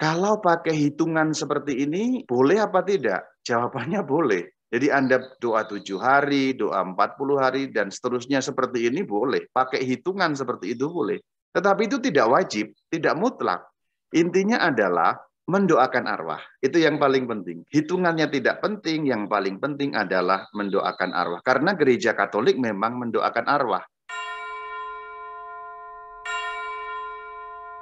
Kalau pakai hitungan seperti ini, boleh apa tidak? Jawabannya boleh. Jadi Anda doa tujuh hari, doa empat puluh hari, dan seterusnya seperti ini boleh. Pakai hitungan seperti itu boleh. Tetapi itu tidak wajib, tidak mutlak. Intinya adalah mendoakan arwah. Itu yang paling penting. Hitungannya tidak penting, yang paling penting adalah mendoakan arwah. Karena gereja Katolik memang mendoakan arwah.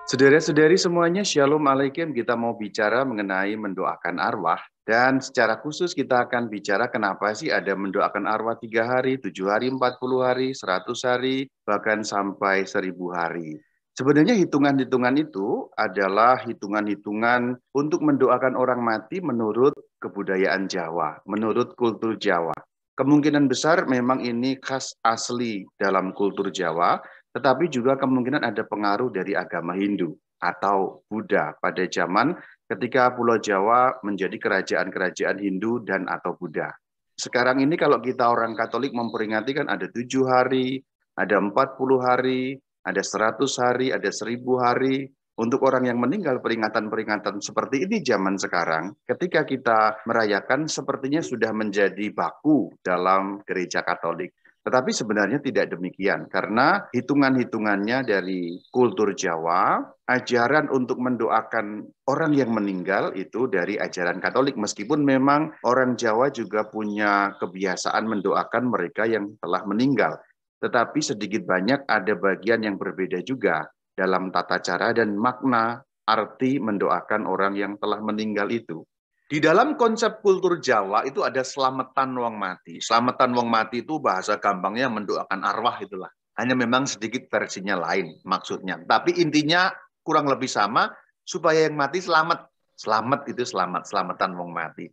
Saudara-saudari semuanya, Shalom Alaikum. Kita mau bicara mengenai mendoakan arwah. Dan secara khusus kita akan bicara kenapa sih ada mendoakan arwah tiga hari, tujuh hari, empat puluh hari, seratus hari, bahkan sampai seribu hari. Sebenarnya hitungan-hitungan itu adalah hitungan-hitungan untuk mendoakan orang mati menurut kebudayaan Jawa, menurut kultur Jawa. Kemungkinan besar memang ini khas asli dalam kultur Jawa, tetapi juga kemungkinan ada pengaruh dari agama Hindu atau Buddha pada zaman ketika Pulau Jawa menjadi kerajaan-kerajaan Hindu dan atau Buddha. Sekarang ini kalau kita orang Katolik memperingati kan ada tujuh hari, ada empat puluh hari, ada seratus hari, ada seribu hari. Untuk orang yang meninggal peringatan-peringatan seperti ini zaman sekarang, ketika kita merayakan sepertinya sudah menjadi baku dalam gereja Katolik. Tetapi sebenarnya tidak demikian karena hitungan-hitungannya dari kultur Jawa, ajaran untuk mendoakan orang yang meninggal itu dari ajaran Katolik meskipun memang orang Jawa juga punya kebiasaan mendoakan mereka yang telah meninggal. Tetapi sedikit banyak ada bagian yang berbeda juga dalam tata cara dan makna arti mendoakan orang yang telah meninggal itu. Di dalam konsep kultur Jawa itu ada selamatan wong mati. Selamatan wong mati itu bahasa gampangnya mendoakan arwah itulah. Hanya memang sedikit versinya lain maksudnya. Tapi intinya kurang lebih sama supaya yang mati selamat. Selamat itu selamat, selamatan wong mati.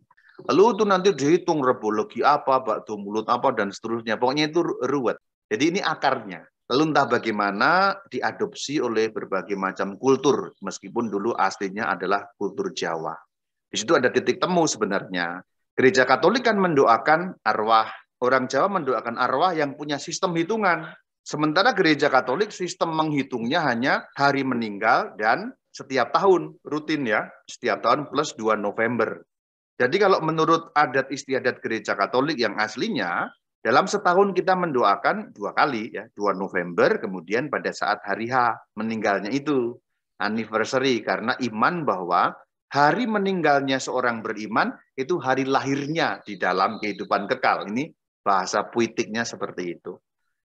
Lalu itu nanti dihitung rebologi apa, batu mulut apa, dan seterusnya. Pokoknya itu ruwet. Jadi ini akarnya. Lalu entah bagaimana diadopsi oleh berbagai macam kultur, meskipun dulu aslinya adalah kultur Jawa. Di situ ada titik temu sebenarnya. Gereja Katolik kan mendoakan arwah. Orang Jawa mendoakan arwah yang punya sistem hitungan. Sementara gereja Katolik sistem menghitungnya hanya hari meninggal dan setiap tahun rutin ya, setiap tahun plus 2 November. Jadi kalau menurut adat istiadat gereja Katolik yang aslinya, dalam setahun kita mendoakan dua kali ya, dua November kemudian pada saat hari H meninggalnya itu anniversary karena iman bahwa hari meninggalnya seorang beriman itu hari lahirnya di dalam kehidupan kekal. Ini bahasa puitiknya seperti itu.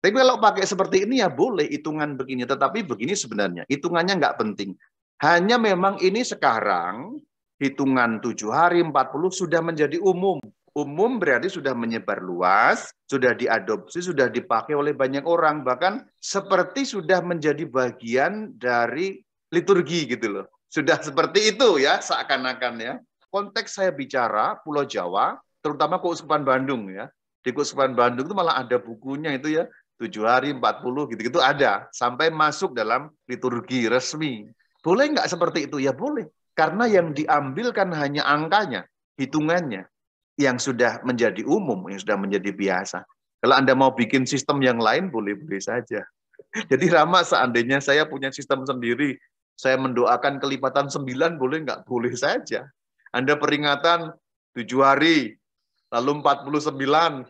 Tapi kalau pakai seperti ini ya boleh hitungan begini. Tetapi begini sebenarnya, hitungannya nggak penting. Hanya memang ini sekarang, hitungan tujuh hari, 40 sudah menjadi umum. Umum berarti sudah menyebar luas, sudah diadopsi, sudah dipakai oleh banyak orang. Bahkan seperti sudah menjadi bagian dari liturgi gitu loh. Sudah seperti itu ya seakan-akan ya. Konteks saya bicara Pulau Jawa, terutama Keuskupan Bandung ya. Di Keuskupan Bandung itu malah ada bukunya itu ya, tujuh hari 40 gitu-gitu ada sampai masuk dalam liturgi resmi. Boleh nggak seperti itu? Ya boleh. Karena yang diambil kan hanya angkanya, hitungannya yang sudah menjadi umum, yang sudah menjadi biasa. Kalau Anda mau bikin sistem yang lain, boleh-boleh saja. Jadi ramah seandainya saya punya sistem sendiri saya mendoakan kelipatan sembilan boleh nggak? Boleh saja. Anda peringatan tujuh hari, lalu empat puluh sembilan,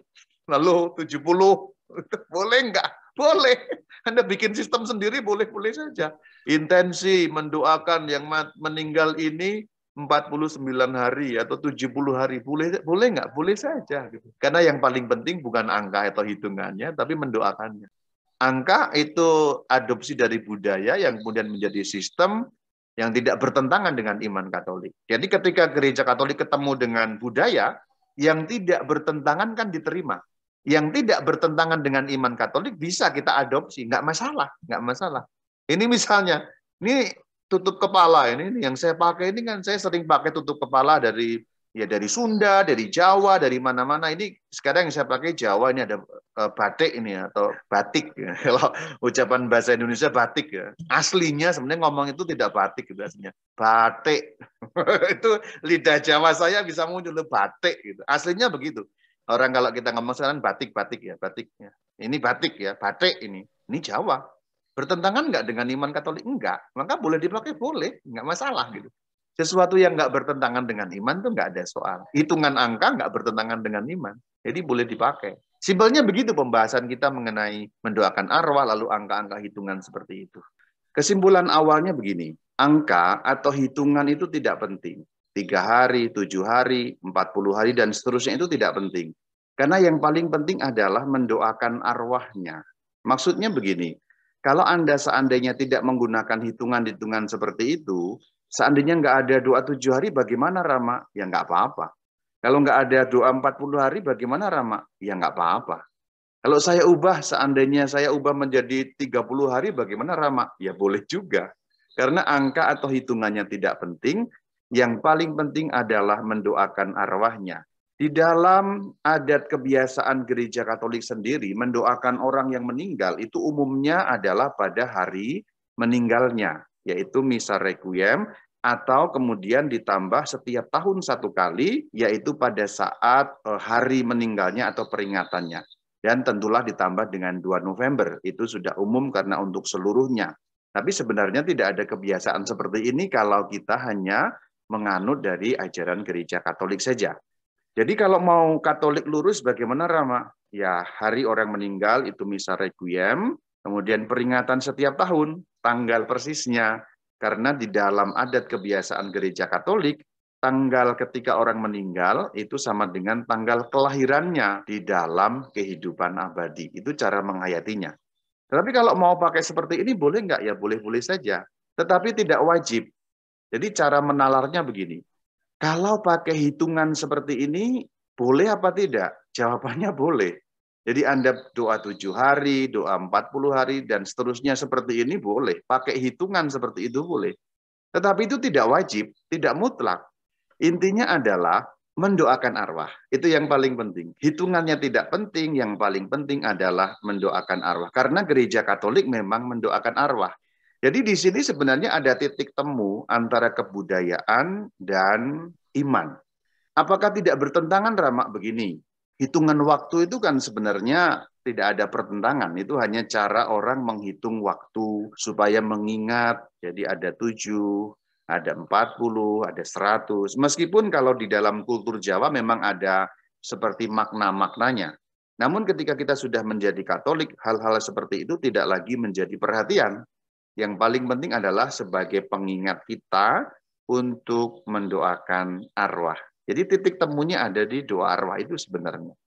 lalu tujuh puluh, boleh nggak? Boleh. Anda bikin sistem sendiri boleh-boleh saja. Intensi mendoakan yang meninggal ini 49 hari atau 70 hari boleh boleh nggak boleh saja gitu. karena yang paling penting bukan angka atau hitungannya tapi mendoakannya angka itu adopsi dari budaya yang kemudian menjadi sistem yang tidak bertentangan dengan iman Katolik. Jadi ketika gereja Katolik ketemu dengan budaya yang tidak bertentangan kan diterima. Yang tidak bertentangan dengan iman Katolik bisa kita adopsi, nggak masalah, nggak masalah. Ini misalnya, ini tutup kepala ini, ini yang saya pakai ini kan saya sering pakai tutup kepala dari ya dari Sunda, dari Jawa, dari mana-mana. Ini sekarang yang saya pakai Jawa ini ada eh, batik ini ya, atau batik. Ya. Kalau ucapan bahasa Indonesia batik ya. Aslinya sebenarnya ngomong itu tidak batik gitu Batik. itu lidah Jawa saya bisa muncul batik gitu. Aslinya begitu. Orang kalau kita ngomong sekarang batik-batik ya, batiknya. Ini batik ya, batik ini. Ini Jawa. Bertentangan enggak dengan iman Katolik? Enggak. Maka boleh dipakai, boleh. Enggak masalah gitu. Sesuatu yang nggak bertentangan dengan iman tuh nggak ada soal. Hitungan angka nggak bertentangan dengan iman. Jadi boleh dipakai. Simpelnya begitu pembahasan kita mengenai mendoakan arwah lalu angka-angka hitungan seperti itu. Kesimpulan awalnya begini, angka atau hitungan itu tidak penting. Tiga hari, tujuh hari, empat puluh hari, dan seterusnya itu tidak penting. Karena yang paling penting adalah mendoakan arwahnya. Maksudnya begini, kalau Anda seandainya tidak menggunakan hitungan-hitungan seperti itu, Seandainya nggak ada doa tujuh hari, bagaimana Rama? Ya nggak apa-apa. Kalau nggak ada doa puluh hari, bagaimana Rama? Ya nggak apa-apa. Kalau saya ubah, seandainya saya ubah menjadi tiga puluh hari, bagaimana Rama? Ya boleh juga. Karena angka atau hitungannya tidak penting, yang paling penting adalah mendoakan arwahnya. Di dalam adat kebiasaan gereja Katolik sendiri, mendoakan orang yang meninggal itu umumnya adalah pada hari meninggalnya yaitu misa requiem atau kemudian ditambah setiap tahun satu kali, yaitu pada saat eh, hari meninggalnya atau peringatannya. Dan tentulah ditambah dengan 2 November, itu sudah umum karena untuk seluruhnya. Tapi sebenarnya tidak ada kebiasaan seperti ini kalau kita hanya menganut dari ajaran gereja Katolik saja. Jadi kalau mau Katolik lurus bagaimana Rama? Ya hari orang meninggal itu misa requiem, kemudian peringatan setiap tahun, tanggal persisnya karena di dalam adat kebiasaan gereja Katolik tanggal ketika orang meninggal itu sama dengan tanggal kelahirannya di dalam kehidupan abadi. Itu cara menghayatinya. Tetapi kalau mau pakai seperti ini boleh nggak? Ya boleh-boleh saja. Tetapi tidak wajib. Jadi cara menalarnya begini. Kalau pakai hitungan seperti ini, boleh apa tidak? Jawabannya boleh. Jadi Anda doa tujuh hari, doa empat puluh hari, dan seterusnya seperti ini boleh. Pakai hitungan seperti itu boleh. Tetapi itu tidak wajib, tidak mutlak. Intinya adalah mendoakan arwah. Itu yang paling penting. Hitungannya tidak penting, yang paling penting adalah mendoakan arwah. Karena gereja Katolik memang mendoakan arwah. Jadi di sini sebenarnya ada titik temu antara kebudayaan dan iman. Apakah tidak bertentangan ramak begini? hitungan waktu itu kan sebenarnya tidak ada pertentangan. Itu hanya cara orang menghitung waktu supaya mengingat. Jadi ada tujuh, ada empat puluh, ada seratus. Meskipun kalau di dalam kultur Jawa memang ada seperti makna-maknanya. Namun ketika kita sudah menjadi Katolik, hal-hal seperti itu tidak lagi menjadi perhatian. Yang paling penting adalah sebagai pengingat kita untuk mendoakan arwah jadi titik temunya ada di dua arwah itu sebenarnya.